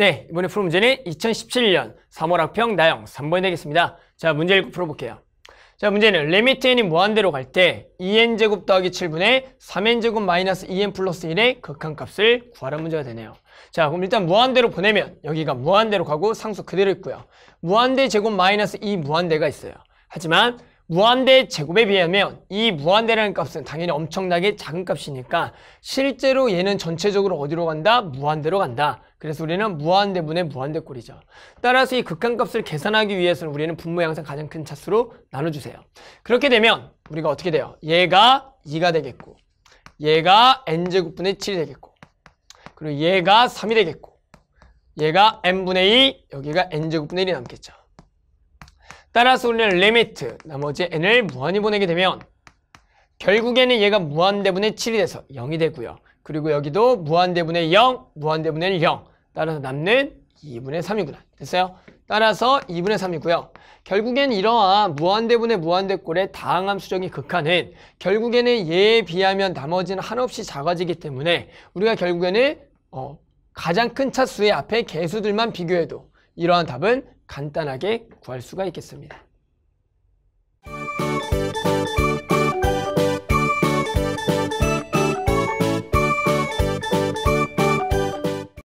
네, 이번에 풀 문제는 2017년 3월 학평 나영 3번이 되겠습니다. 자, 문제 읽고 풀어볼게요. 자, 문제는 레미트 n이 무한대로 갈 때 2n제곱 더하기 7분의 3n제곱 마이너스 2n 플러스 1의 극한값을 구하라는 문제가 되네요. 자, 그럼 일단 무한대로 보내면 여기가 무한대로 가고 상수 그대로 있고요. 무한대 제곱 마이너스 2 무한대가 있어요. 하지만 무한대 제곱에 비하면 이 무한대라는 값은 당연히 엄청나게 작은 값이니까 실제로 얘는 전체적으로 어디로 간다? 무한대로 간다. 그래서 우리는 무한대분의 무한대꼴이죠. 따라서 이 극한값을 계산하기 위해서는 우리는 분모의 항상 가장 큰 차수로 나눠주세요. 그렇게 되면 우리가 어떻게 돼요? 얘가 2가 되겠고 얘가 n제곱분의 7이 되겠고 그리고 얘가 3이 되겠고 얘가 n분의 2 여기가 n제곱분의 1이 남겠죠. 따라서 우리는 리미트 나머지 n을 무한히 보내게 되면 결국에는 얘가 무한대분의 7이 돼서 0이 되고요. 그리고 여기도 무한대분의 0, 무한대분의 0. 따라서 남는 2분의 3이구나. 됐어요? 따라서 2분의 3이고요. 결국엔 이러한 무한대분의 무한대꼴의 다항함 수정의 극한은 결국에는 얘에 비하면 나머지는 한없이 작아지기 때문에 우리가 결국에는 어, 가장 큰 차수의 앞에 개수들만 비교해도 이러한 답은 간단하게 구할 수가 있겠습니다.